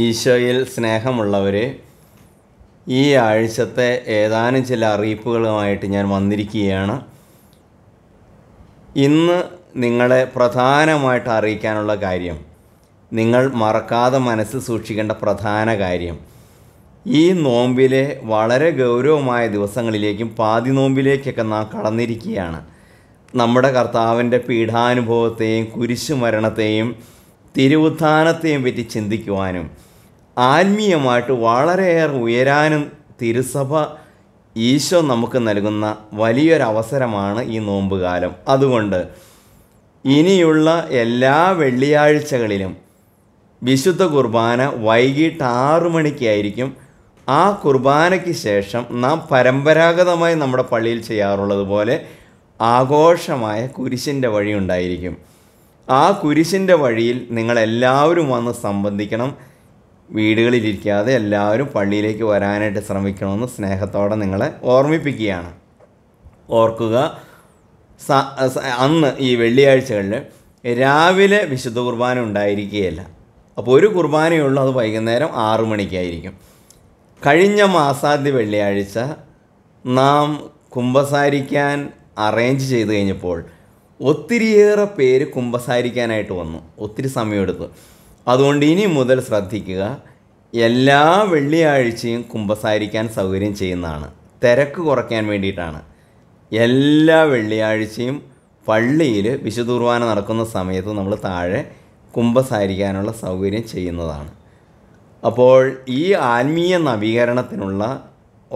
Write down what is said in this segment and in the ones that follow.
ഈശോയിൽ സ്നേഹമുള്ളവരെ ഈ ആഴ്ചത്തെ ഏതാനും ചില അറിയിപ്പുകളുമായിട്ട് ഞാൻ വന്നിരിക്കുകയാണ് ഇന്ന് നിങ്ങളെ പ്രധാനമായിട്ട് അറിയിക്കാനുള്ള കാര്യം നിങ്ങൾ മറക്കാതെ മനസ്സിൽ സൂക്ഷിക്കേണ്ട പ്രധാന കാര്യം ഈ നോമ്പിലെ വളരെ ഗൗരവമായ ദിവസങ്ങളിലേക്കും പാതി നോമ്പിലേക്കൊക്കെ നാം കടന്നിരിക്കുകയാണ് നമ്മുടെ കർത്താവിൻ്റെ പീഠാനുഭവത്തെയും കുരിശുമരണത്തെയും തിരുവുത്ഥാനത്തെയും പറ്റി ചിന്തിക്കുവാനും ആത്മീയമായിട്ട് വളരെയേറെ ഉയരാനും തിരുസഭ ഈശോ നമുക്ക് നൽകുന്ന വലിയൊരവസരമാണ് ഈ നോമ്പുകാലം അതുകൊണ്ട് ഇനിയുള്ള എല്ലാ വെള്ളിയാഴ്ചകളിലും വിശുദ്ധ കുർബാന വൈകിട്ട് ആറു മണിക്കായിരിക്കും ആ കുർബാനയ്ക്ക് ശേഷം നാം പരമ്പരാഗതമായി നമ്മുടെ പള്ളിയിൽ ചെയ്യാറുള്ളതുപോലെ ആഘോഷമായ കുരിശിൻ്റെ വഴി ഉണ്ടായിരിക്കും ആ കുരിശിൻ്റെ വഴിയിൽ നിങ്ങളെല്ലാവരും വന്ന് സംബന്ധിക്കണം വീടുകളിലിരിക്കാതെ എല്ലാവരും പള്ളിയിലേക്ക് വരാനായിട്ട് ശ്രമിക്കണമെന്ന് സ്നേഹത്തോടെ നിങ്ങളെ ഓർമ്മിപ്പിക്കുകയാണ് ഓർക്കുക അന്ന് ഈ വെള്ളിയാഴ്ചകളിൽ രാവിലെ വിശുദ്ധ കുർബാന ഉണ്ടായിരിക്കുകയല്ല അപ്പോൾ ഒരു കുർബാനയുള്ളൂ അത് വൈകുന്നേരം ആറു മണിക്കായിരിക്കും കഴിഞ്ഞ മാസാദ്യ വെള്ളിയാഴ്ച നാം കുമ്പസാരിക്കാൻ അറേഞ്ച് ചെയ്ത് കഴിഞ്ഞപ്പോൾ ഒത്തിരിയേറെ പേര് കുമ്പസാരിക്കാനായിട്ട് വന്നു ഒത്തിരി സമയമെടുത്തു അതുകൊണ്ട് ഇനി മുതൽ ശ്രദ്ധിക്കുക എല്ലാ വെള്ളിയാഴ്ചയും കുമ്പസാരിക്കാൻ സൗകര്യം ചെയ്യുന്നതാണ് തിരക്ക് കുറയ്ക്കാൻ വേണ്ടിയിട്ടാണ് എല്ലാ വെള്ളിയാഴ്ചയും പള്ളിയിൽ വിശുദൂർവാന നടക്കുന്ന സമയത്ത് നമ്മൾ താഴെ കുമ്പസാരിക്കാനുള്ള സൗകര്യം ചെയ്യുന്നതാണ് അപ്പോൾ ഈ ആത്മീയ നവീകരണത്തിനുള്ള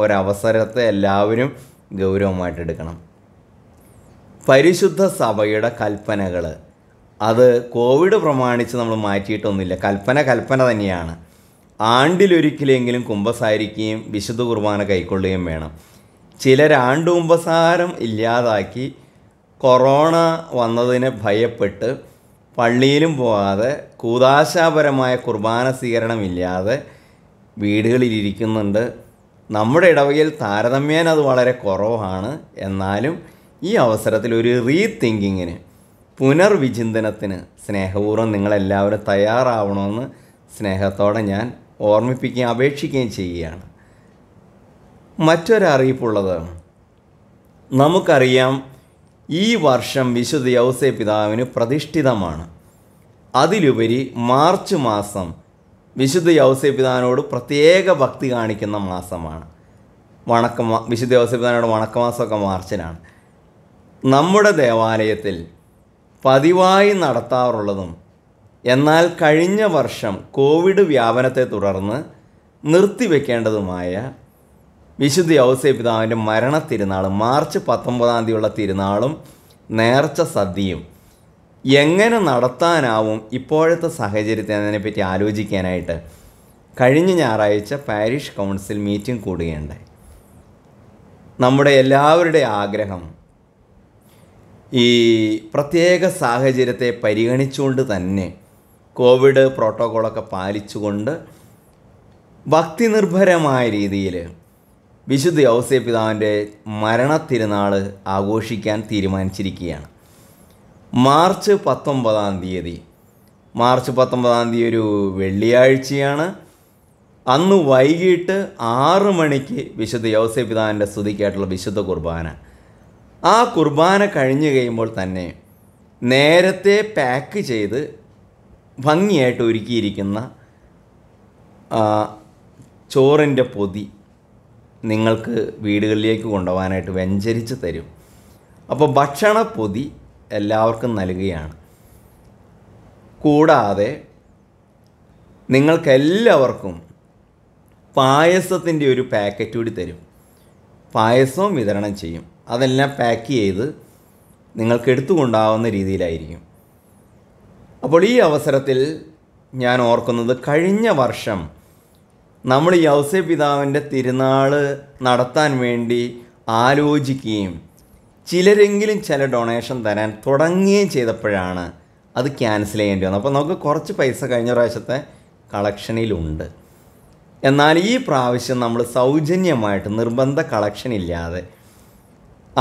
ഒരവസരത്തെ എല്ലാവരും ഗൗരവമായിട്ടെടുക്കണം പരിശുദ്ധ സഭയുടെ കൽപ്പനകൾ അത് കോവിഡ് പ്രമാണിച്ച് നമ്മൾ മാറ്റിയിട്ടൊന്നുമില്ല കൽപ്പന കൽപ്പന തന്നെയാണ് ആണ്ടിലൊരിക്കലെങ്കിലും കുംഭസാരിക്കുകയും വിശുദ്ധ കുർബാന കൈക്കൊള്ളുകയും വേണം ആണ്ട് കുംഭസാരം ഇല്ലാതാക്കി കൊറോണ വന്നതിനെ ഭയപ്പെട്ട് പള്ളിയിലും പോകാതെ കൂതാശാപരമായ കുർബാന സ്വീകരണമില്ലാതെ വീടുകളിലിരിക്കുന്നുണ്ട് നമ്മുടെ ഇടവകയിൽ താരതമ്യേന അത് വളരെ കുറവാണ് എന്നാലും ഈ അവസരത്തിൽ ഒരു തിങ്കിങ്ങിന് പുനർവിചിന്തനത്തിന് സ്നേഹപൂർവ്വം നിങ്ങളെല്ലാവരും തയ്യാറാവണമെന്ന് സ്നേഹത്തോടെ ഞാൻ ഓർമ്മിപ്പിക്കുകയും അപേക്ഷിക്കുകയും ചെയ്യുകയാണ് മറ്റൊരറിയിപ്പുള്ളത് നമുക്കറിയാം ഈ വർഷം വിശുദ്ധ യൗസേ പിതാവിന് പ്രതിഷ്ഠിതമാണ് അതിലുപരി മാർച്ച് മാസം വിശുദ്ധ യൗസേ പിതാവിനോട് പ്രത്യേക ഭക്തി കാണിക്കുന്ന മാസമാണ് വണക്കം വിശുദ്ധ യൗസേ പിതാവിനോട് വണക്കമാസമൊക്കെ മാർച്ചിലാണ് നമ്മുടെ ദേവാലയത്തിൽ പതിവായി നടത്താറുള്ളതും എന്നാൽ കഴിഞ്ഞ വർഷം കോവിഡ് വ്യാപനത്തെ തുടർന്ന് നിർത്തിവെക്കേണ്ടതുമായ വിശുദ്ധ ഔസേ പിതാവിൻ്റെ മരണ തിരുനാൾ മാർച്ച് പത്തൊമ്പതാം തീയതിയുള്ള തിരുനാളും നേർച്ച സദ്യയും എങ്ങനെ നടത്താനാവും ഇപ്പോഴത്തെ സാഹചര്യത്തെ അതിനെപ്പറ്റി ആലോചിക്കാനായിട്ട് കഴിഞ്ഞ ഞായറാഴ്ച പാരിഷ് കൗൺസിൽ മീറ്റിംഗ് കൂടുകയുണ്ടായി നമ്മുടെ എല്ലാവരുടെ ആഗ്രഹം ഈ പ്രത്യേക സാഹചര്യത്തെ പരിഗണിച്ചുകൊണ്ട് തന്നെ കോവിഡ് പ്രോട്ടോകോളൊക്കെ പാലിച്ചുകൊണ്ട് ഭക്തി നിർഭരമായ രീതിയിൽ വിശുദ്ധ ഔസേ പിതാവിൻ്റെ മരണത്തിരുന്നാൾ ആഘോഷിക്കാൻ തീരുമാനിച്ചിരിക്കുകയാണ് മാർച്ച് പത്തൊമ്പതാം തീയതി മാർച്ച് പത്തൊമ്പതാം തീയതി ഒരു വെള്ളിയാഴ്ചയാണ് അന്ന് വൈകിട്ട് ആറ് മണിക്ക് വിശുദ്ധ യൗസേ പിതാവിൻ്റെ സ്തുതിക്കായിട്ടുള്ള വിശുദ്ധ കുർബാന ആ കുർബാന കഴിഞ്ഞ് കഴിയുമ്പോൾ തന്നെ നേരത്തെ പാക്ക് ചെയ്ത് ഭംഗിയായിട്ട് ഒരുക്കിയിരിക്കുന്ന ചോറിൻ്റെ പൊതി നിങ്ങൾക്ക് വീടുകളിലേക്ക് കൊണ്ടുപോകാനായിട്ട് വ്യഞ്ചരിച്ച് തരും അപ്പോൾ പൊതി എല്ലാവർക്കും നൽകുകയാണ് കൂടാതെ നിങ്ങൾക്കെല്ലാവർക്കും പായസത്തിൻ്റെ ഒരു പാക്കറ്റ് കൂടി തരും പായസവും വിതരണം ചെയ്യും അതെല്ലാം പാക്ക് ചെയ്ത് നിങ്ങൾക്ക് എടുത്തുകൊണ്ടാവുന്ന രീതിയിലായിരിക്കും അപ്പോൾ ഈ അവസരത്തിൽ ഞാൻ ഓർക്കുന്നത് കഴിഞ്ഞ വർഷം നമ്മൾ യൗസെ പിതാവിൻ്റെ തിരുനാൾ നടത്താൻ വേണ്ടി ആലോചിക്കുകയും ചിലരെങ്കിലും ചില ഡൊണേഷൻ തരാൻ തുടങ്ങുകയും ചെയ്തപ്പോഴാണ് അത് ക്യാൻസൽ ചെയ്യേണ്ടി വന്നത് അപ്പോൾ നമുക്ക് കുറച്ച് പൈസ കഴിഞ്ഞ പ്രാവശ്യത്തെ കളക്ഷനിലുണ്ട് എന്നാൽ ഈ പ്രാവശ്യം നമ്മൾ സൗജന്യമായിട്ട് നിർബന്ധ കളക്ഷൻ ഇല്ലാതെ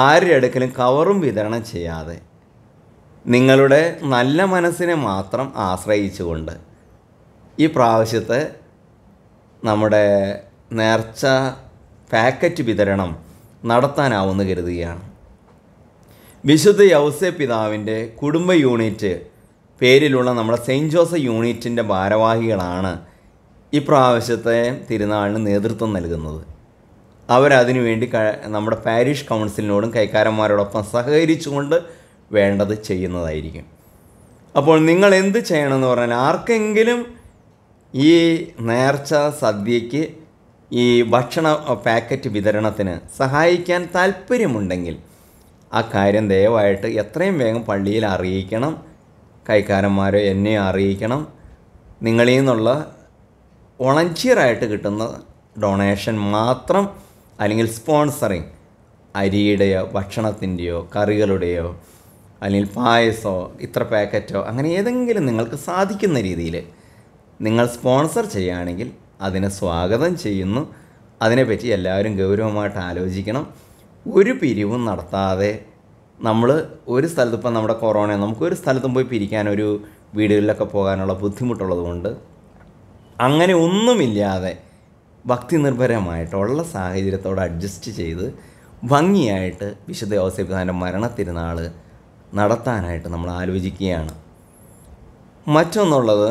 ആരുടെ അടുക്കലും കവറും വിതരണം ചെയ്യാതെ നിങ്ങളുടെ നല്ല മനസ്സിനെ മാത്രം ആശ്രയിച്ചുകൊണ്ട് ഈ പ്രാവശ്യത്തെ നമ്മുടെ നേർച്ച പാക്കറ്റ് വിതരണം നടത്താനാവുമെന്ന് കരുതുകയാണ് വിശുദ്ധ യൗസെ പിതാവിൻ്റെ കുടുംബ യൂണിറ്റ് പേരിലുള്ള നമ്മുടെ സെയിൻറ്റ് ജോസഫ് യൂണിറ്റിൻ്റെ ഭാരവാഹികളാണ് ഈ പ്രാവശ്യത്തെ തിരുനാളിന് നേതൃത്വം നൽകുന്നത് അവരതിനു വേണ്ടി നമ്മുടെ പാരിഷ് കൗൺസിലിനോടും കൈക്കാരന്മാരോടൊപ്പം സഹകരിച്ചുകൊണ്ട് വേണ്ടത് ചെയ്യുന്നതായിരിക്കും അപ്പോൾ നിങ്ങൾ എന്ത് ചെയ്യണമെന്ന് പറഞ്ഞാൽ ആർക്കെങ്കിലും ഈ നേർച്ച സദ്യയ്ക്ക് ഈ ഭക്ഷണ പാക്കറ്റ് വിതരണത്തിന് സഹായിക്കാൻ താല്പര്യമുണ്ടെങ്കിൽ ആ കാര്യം ദയവായിട്ട് എത്രയും വേഗം പള്ളിയിൽ അറിയിക്കണം കൈക്കാരന്മാരെ എന്നെ അറിയിക്കണം നിങ്ങളിൽ നിന്നുള്ള വോളണ്ടിയറായിട്ട് കിട്ടുന്ന ഡൊണേഷൻ മാത്രം അല്ലെങ്കിൽ സ്പോൺസറിങ് അരിയുടെയോ ഭക്ഷണത്തിൻ്റെയോ കറികളുടെയോ അല്ലെങ്കിൽ പായസോ ഇത്ര പാക്കറ്റോ അങ്ങനെ ഏതെങ്കിലും നിങ്ങൾക്ക് സാധിക്കുന്ന രീതിയിൽ നിങ്ങൾ സ്പോൺസർ ചെയ്യുകയാണെങ്കിൽ അതിനെ സ്വാഗതം ചെയ്യുന്നു അതിനെപ്പറ്റി എല്ലാവരും ഗൗരവമായിട്ട് ആലോചിക്കണം ഒരു പിരിവും നടത്താതെ നമ്മൾ ഒരു സ്ഥലത്ത് ഇപ്പം നമ്മുടെ കൊറോണ നമുക്കൊരു സ്ഥലത്തും പോയി പിരിക്കാൻ ഒരു വീടുകളിലൊക്കെ പോകാനുള്ള ബുദ്ധിമുട്ടുള്ളതുകൊണ്ട് അങ്ങനെ ഒന്നുമില്ലാതെ ഭക്തി നിർഭരമായിട്ടുള്ള സാഹചര്യത്തോട് അഡ്ജസ്റ്റ് ചെയ്ത് ഭംഗിയായിട്ട് വിശുദ്ധ യോസെബിദാൻ്റെ മരണത്തിരുന്നാൾ നടത്താനായിട്ട് നമ്മൾ ആലോചിക്കുകയാണ് മറ്റൊന്നുള്ളത്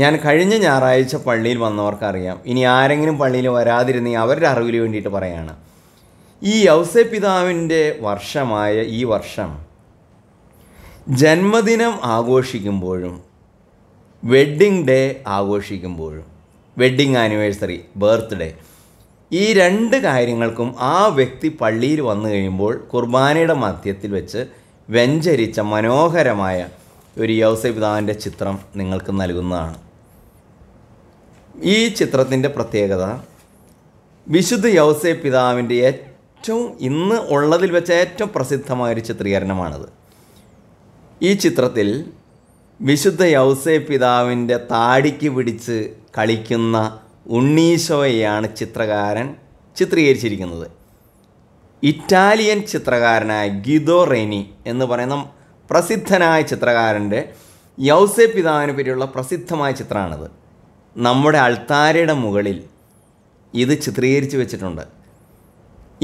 ഞാൻ കഴിഞ്ഞ ഞായറാഴ്ച പള്ളിയിൽ വന്നവർക്കറിയാം ഇനി ആരെങ്കിലും പള്ളിയിൽ വരാതിരുന്നെങ്കിൽ അവരുടെ അറിവിന് വേണ്ടിയിട്ട് പറയാണ് ഈ യൗസെ പിതാവിൻ്റെ വർഷമായ ഈ വർഷം ജന്മദിനം ആഘോഷിക്കുമ്പോഴും വെഡിങ് ഡേ ആഘോഷിക്കുമ്പോഴും വെഡിങ് ആനിവേഴ്സറി ബർത്ത്ഡേ ഈ രണ്ട് കാര്യങ്ങൾക്കും ആ വ്യക്തി പള്ളിയിൽ വന്നു കഴിയുമ്പോൾ കുർബാനയുടെ മധ്യത്തിൽ വെച്ച് വ്യഞ്ചരിച്ച മനോഹരമായ ഒരു യൗസൈ ചിത്രം നിങ്ങൾക്ക് നൽകുന്നതാണ് ഈ ചിത്രത്തിൻ്റെ പ്രത്യേകത വിശുദ്ധ യൗസൈ പിതാവിൻ്റെ ഏറ്റവും ഇന്ന് ഉള്ളതിൽ വെച്ച ഏറ്റവും പ്രസിദ്ധമായൊരു ചിത്രീകരണമാണിത് ഈ ചിത്രത്തിൽ വിശുദ്ധ യൗസേ പിതാവിൻ്റെ താടിക്ക് പിടിച്ച് കളിക്കുന്ന ഉണ്ണീശോയെയാണ് ചിത്രകാരൻ ചിത്രീകരിച്ചിരിക്കുന്നത് ഇറ്റാലിയൻ ചിത്രകാരനായ ഗിദോ റെനി എന്ന് പറയുന്ന പ്രസിദ്ധനായ ചിത്രകാരൻ്റെ യൗസേ പിതാവിനെ പറ്റിയുള്ള പ്രസിദ്ധമായ ചിത്രമാണിത് നമ്മുടെ അൾത്താരയുടെ മുകളിൽ ഇത് ചിത്രീകരിച്ച് വെച്ചിട്ടുണ്ട്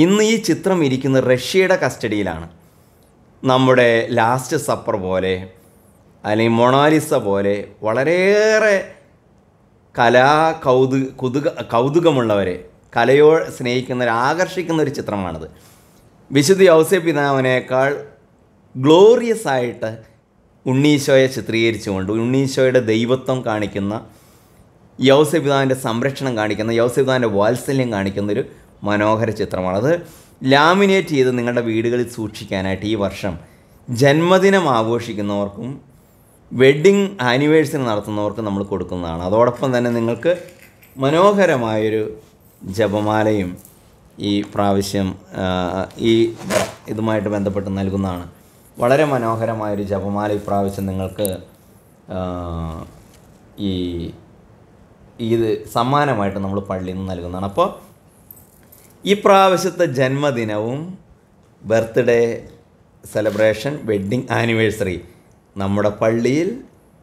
ഇന്ന് ഈ ചിത്രം ഇരിക്കുന്നത് റഷ്യയുടെ കസ്റ്റഡിയിലാണ് നമ്മുടെ ലാസ്റ്റ് സപ്പർ പോലെ അല്ലെങ്കിൽ മൊണാലിസ പോലെ വളരെയേറെ കലാ കൗതു കുതുക കൗതുകമുള്ളവരെ കലയോ സ്നേഹിക്കുന്നവർ ആകർഷിക്കുന്ന ഒരു ചിത്രമാണത് വിശുദ്ധ ഔസേ പിതാവിനേക്കാൾ ഗ്ലോറിയസ് ആയിട്ട് ഉണ്ണീശോയെ ചിത്രീകരിച്ചുകൊണ്ട് ഉണ്ണീശോയുടെ ദൈവത്വം കാണിക്കുന്ന യൗസെ സംരക്ഷണം കാണിക്കുന്ന യൗസെ വാത്സല്യം കാണിക്കുന്ന ഒരു മനോഹര ചിത്രമാണ് അത് ലാമിനേറ്റ് ചെയ്ത് നിങ്ങളുടെ വീടുകളിൽ സൂക്ഷിക്കാനായിട്ട് ഈ വർഷം ജന്മദിനം ആഘോഷിക്കുന്നവർക്കും വെഡിങ് ആനിവേഴ്സറി നടത്തുന്നവർക്ക് നമ്മൾ കൊടുക്കുന്നതാണ് അതോടൊപ്പം തന്നെ നിങ്ങൾക്ക് മനോഹരമായൊരു ജപമാലയും ഈ പ്രാവശ്യം ഈ ഇതുമായിട്ട് ബന്ധപ്പെട്ട് നൽകുന്നതാണ് വളരെ മനോഹരമായൊരു ജപമാല ഈ പ്രാവശ്യം നിങ്ങൾക്ക് ഈ ഇത് സമ്മാനമായിട്ട് നമ്മൾ പള്ളിയിൽ നിന്ന് നൽകുന്നതാണ് അപ്പോൾ ഈ പ്രാവശ്യത്തെ ജന്മദിനവും ബർത്ത്ഡേ സെലിബ്രേഷൻ വെഡ്ഡിങ് ആനിവേഴ്സറി നമ്മുടെ പള്ളിയിൽ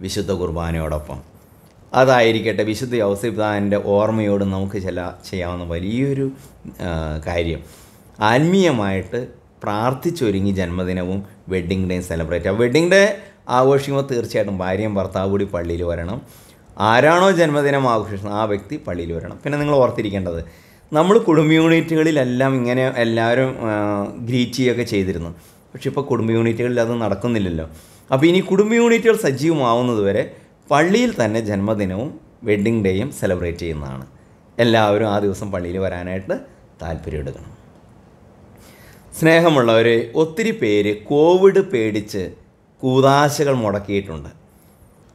വിശുദ്ധ കുർബാനയോടൊപ്പം അതായിരിക്കട്ടെ വിശുദ്ധ യൗസിഫാൻ്റെ ഓർമ്മയോട് നമുക്ക് ചില ചെയ്യാവുന്ന വലിയൊരു കാര്യം ആത്മീയമായിട്ട് പ്രാർത്ഥിച്ചൊരുങ്ങി ജന്മദിനവും വെഡ്ഡിങ് ഡേയും സെലിബ്രേറ്റ് ആ വെഡ്ഡിങ് ഡേ ആഘോഷിക്കുമ്പോൾ തീർച്ചയായിട്ടും ഭാര്യയും ഭർത്താവ് കൂടി പള്ളിയിൽ വരണം ആരാണോ ജന്മദിനം ആഘോഷിക്കുന്നത് ആ വ്യക്തി പള്ളിയിൽ വരണം പിന്നെ നിങ്ങൾ ഓർത്തിരിക്കേണ്ടത് നമ്മൾ കുടുംബ യൂണിറ്റുകളിലെല്ലാം ഇങ്ങനെ എല്ലാവരും ഗ്രീറ്റ് ചെയ്യുകയൊക്കെ ചെയ്തിരുന്നു പക്ഷെ ഇപ്പോൾ കുടുംബ യൂണിറ്റുകളിൽ അത് നടക്കുന്നില്ലല്ലോ അപ്പോൾ ഇനി കുടുംബ യൂണിറ്റുകൾ സജീവമാവുന്നതുവരെ പള്ളിയിൽ തന്നെ ജന്മദിനവും വെഡ്ഡിംഗ് ഡേയും സെലിബ്രേറ്റ് ചെയ്യുന്നതാണ് എല്ലാവരും ആ ദിവസം പള്ളിയിൽ വരാനായിട്ട് താല്പര്യമെടുക്കണം സ്നേഹമുള്ളവർ ഒത്തിരി പേര് കോവിഡ് പേടിച്ച് കൂതാശകൾ മുടക്കിയിട്ടുണ്ട്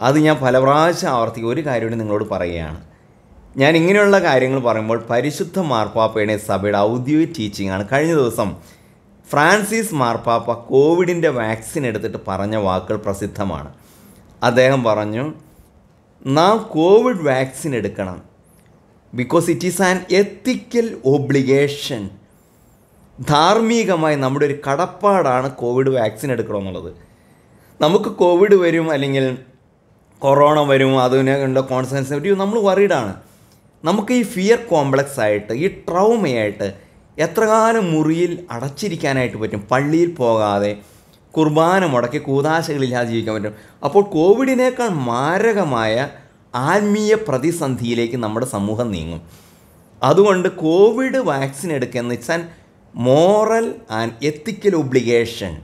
അത് ഞാൻ പല പ്രാവശ്യം ആവർത്തിക്കും ഒരു കാര്യം നിങ്ങളോട് പറയുകയാണ് ഞാൻ ഇങ്ങനെയുള്ള കാര്യങ്ങൾ പറയുമ്പോൾ പരിശുദ്ധ മാർപ്പാപ്പയുടെ സഭയുടെ ഔദ്യോഗിക ടീച്ചിങ്ങാണ് കഴിഞ്ഞ ദിവസം ഫ്രാൻസിസ് മാർപ്പാപ്പ കോവിഡിൻ്റെ വാക്സിൻ എടുത്തിട്ട് പറഞ്ഞ വാക്കുകൾ പ്രസിദ്ധമാണ് അദ്ദേഹം പറഞ്ഞു നാം കോവിഡ് വാക്സിൻ എടുക്കണം because it is an ethical obligation ധാർമ്മികമായി നമ്മുടെ ഒരു കടപ്പാടാണ് കോവിഡ് വാക്സിൻ എടുക്കണമെന്നുള്ളത് നമുക്ക് കോവിഡ് വരും അല്ലെങ്കിൽ കൊറോണ വരും അതിനെ കോൺസെൻസ് വരും നമ്മൾ വറീഡാണ് നമുക്ക് ഈ ഫിയർ കോംപ്ലക്സ് ആയിട്ട് ഈ ട്രൗമയായിട്ട് എത്രകാലം മുറിയിൽ അടച്ചിരിക്കാനായിട്ട് പറ്റും പള്ളിയിൽ പോകാതെ കുർബാന മുടക്കി കൂതാശകളില്ലാതെ ജീവിക്കാൻ പറ്റും അപ്പോൾ കോവിഡിനേക്കാൾ മാരകമായ ആത്മീയ പ്രതിസന്ധിയിലേക്ക് നമ്മുടെ സമൂഹം നീങ്ങും അതുകൊണ്ട് കോവിഡ് വാക്സിൻ എടുക്കുക എന്ന് an moral and ethical obligation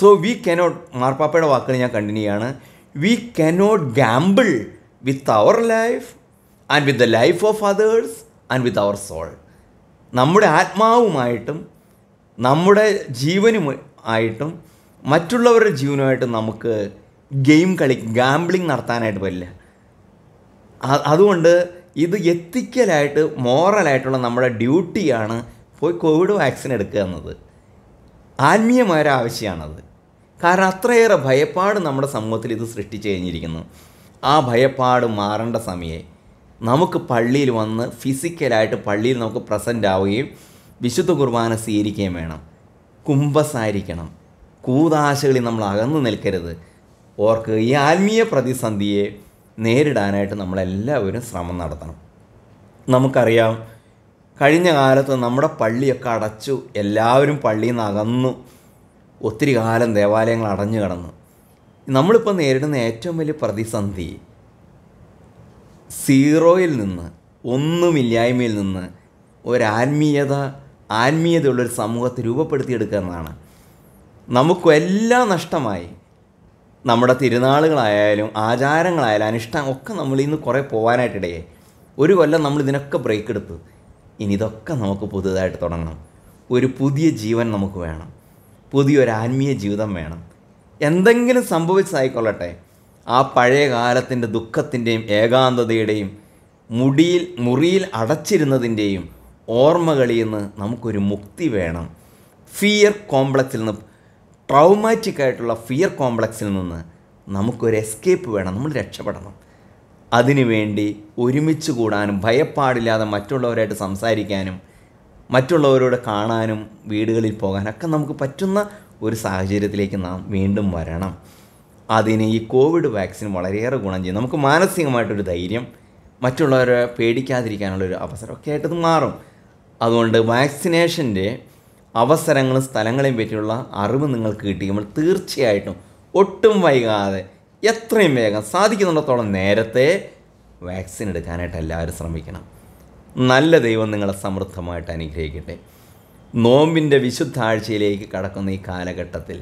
so we cannot മാർപ്പാപ്പയുടെ വാക്കുകൾ ഞാൻ കണ്ടിന്യൂ ചെയ്യാണ് we cannot gamble with our life and with the life of others and with our soul നമ്മുടെ ആത്മാവുമായിട്ടും നമ്മുടെ ജീവനും ആയിട്ടും മറ്റുള്ളവരുടെ ജീവനുമായിട്ട് നമുക്ക് ഗെയിം കളി ഗാംബ്ലിങ് നടത്താനായിട്ട് പറ്റില്ല അതുകൊണ്ട് ഇത് എത്തിക്കലായിട്ട് മോറലായിട്ടുള്ള നമ്മുടെ ഡ്യൂട്ടിയാണ് പോയി കോവിഡ് വാക്സിൻ എടുക്കുക എന്നത് ആത്മീയമായൊരു ആവശ്യമാണത് കാരണം അത്രയേറെ ഭയപ്പാട് നമ്മുടെ സമൂഹത്തിൽ ഇത് സൃഷ്ടിച്ചു കഴിഞ്ഞിരിക്കുന്നു ആ ഭയപ്പാട് മാറേണ്ട സമയേ നമുക്ക് പള്ളിയിൽ വന്ന് ഫിസിക്കലായിട്ട് പള്ളിയിൽ നമുക്ക് പ്രസൻ്റ് ആവുകയും വിശുദ്ധ കുർബാന സ്വീകരിക്കുകയും വേണം കുംഭസായിരിക്കണം കൂതാശകളിൽ നമ്മൾ അകന്നു നിൽക്കരുത് ഓർക്ക് ഈ ആത്മീയ പ്രതിസന്ധിയെ നേരിടാനായിട്ട് നമ്മളെല്ലാവരും ശ്രമം നടത്തണം നമുക്കറിയാം കഴിഞ്ഞ കാലത്ത് നമ്മുടെ പള്ളിയൊക്കെ അടച്ചു എല്ലാവരും പള്ളിയിൽ നിന്ന് അകന്നു ഒത്തിരി കാലം ദേവാലയങ്ങൾ അടഞ്ഞു കിടന്നു നമ്മളിപ്പോൾ നേരിടുന്ന ഏറ്റവും വലിയ പ്രതിസന്ധി സീറോയിൽ നിന്ന് ഒന്നുമില്ലായ്മയിൽ നിന്ന് ഒരാത്മീയത ആത്മീയതയുള്ളൊരു സമൂഹത്തെ രൂപപ്പെടുത്തിയെടുക്കുക എന്നാണ് നമുക്കെല്ലാം നഷ്ടമായി നമ്മുടെ തിരുനാളുകളായാലും ആചാരങ്ങളായാലും അനുഷ്ഠാനം ഒക്കെ നമ്മൾ ഇന്ന് കുറേ പോകാനായിട്ടിടയെ ഒരു കൊല്ലം നമ്മൾ ഇതിനൊക്കെ ബ്രേക്ക് എടുത്ത് ഇനി ഇതൊക്കെ നമുക്ക് പുതുതായിട്ട് തുടങ്ങണം ഒരു പുതിയ ജീവൻ നമുക്ക് വേണം പുതിയൊരു ആത്മീയ ജീവിതം വേണം എന്തെങ്കിലും സംഭവിച്ചതായിക്കൊള്ളട്ടെ ആ പഴയ കാലത്തിൻ്റെ ദുഃഖത്തിൻ്റെയും ഏകാന്തതയുടെയും മുടിയിൽ മുറിയിൽ അടച്ചിരുന്നതിൻ്റെയും ഓർമ്മകളിൽ നിന്ന് നമുക്കൊരു മുക്തി വേണം ഫിയർ കോംപ്ലക്സിൽ നിന്ന് ട്രൗമാറ്റിക് ആയിട്ടുള്ള ഫിയർ കോംപ്ലക്സിൽ നിന്ന് നമുക്കൊരു എസ്കേപ്പ് വേണം നമ്മൾ രക്ഷപ്പെടണം അതിനുവേണ്ടി ഒരുമിച്ച് കൂടാനും ഭയപ്പാടില്ലാതെ മറ്റുള്ളവരായിട്ട് സംസാരിക്കാനും മറ്റുള്ളവരോട് കാണാനും വീടുകളിൽ പോകാനൊക്കെ നമുക്ക് പറ്റുന്ന ഒരു സാഹചര്യത്തിലേക്ക് നാം വീണ്ടും വരണം അതിന് ഈ കോവിഡ് വാക്സിൻ വളരെയേറെ ഗുണം ചെയ്യും നമുക്ക് മാനസികമായിട്ടൊരു ധൈര്യം മറ്റുള്ളവരെ പേടിക്കാതിരിക്കാനുള്ളൊരു അവസരമൊക്കെ ആയിട്ടത് മാറും അതുകൊണ്ട് വാക്സിനേഷൻ്റെ അവസരങ്ങളും സ്ഥലങ്ങളെയും പറ്റിയുള്ള അറിവ് നിങ്ങൾക്ക് കിട്ടിക്കുമ്പോൾ തീർച്ചയായിട്ടും ഒട്ടും വൈകാതെ എത്രയും വേഗം സാധിക്കുന്നിടത്തോളം നേരത്തെ വാക്സിൻ എടുക്കാനായിട്ട് എല്ലാവരും ശ്രമിക്കണം നല്ല ദൈവം നിങ്ങളെ സമൃദ്ധമായിട്ട് അനുഗ്രഹിക്കട്ടെ നോമ്പിൻ്റെ വിശുദ്ധാഴ്ചയിലേക്ക് കടക്കുന്ന ഈ കാലഘട്ടത്തിൽ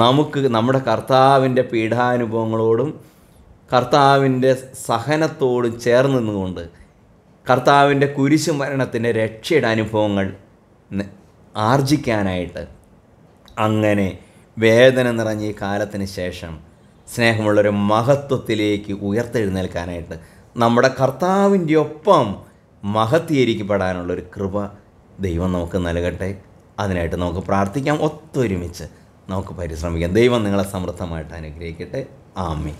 നമുക്ക് നമ്മുടെ കർത്താവിൻ്റെ പീഠാനുഭവങ്ങളോടും കർത്താവിൻ്റെ സഹനത്തോടും ചേർന്ന് നിന്നുകൊണ്ട് കർത്താവിൻ്റെ കുരിശു മരണത്തിൻ്റെ രക്ഷയുടെ അനുഭവങ്ങൾ ആർജിക്കാനായിട്ട് അങ്ങനെ വേദന നിറഞ്ഞ ഈ കാലത്തിന് ശേഷം സ്നേഹമുള്ളൊരു മഹത്വത്തിലേക്ക് ഉയർത്തെഴുന്നേൽക്കാനായിട്ട് നമ്മുടെ കർത്താവിൻ്റെ ഒപ്പം മഹത്തീകരിക്കപ്പെടാനുള്ളൊരു കൃപ ദൈവം നമുക്ക് നൽകട്ടെ അതിനായിട്ട് നമുക്ക് പ്രാർത്ഥിക്കാം ഒത്തൊരുമിച്ച് നമുക്ക് പരിശ്രമിക്കാം ദൈവം നിങ്ങളെ സമൃദ്ധമായിട്ട് അനുഗ്രഹിക്കട്ടെ ആമേ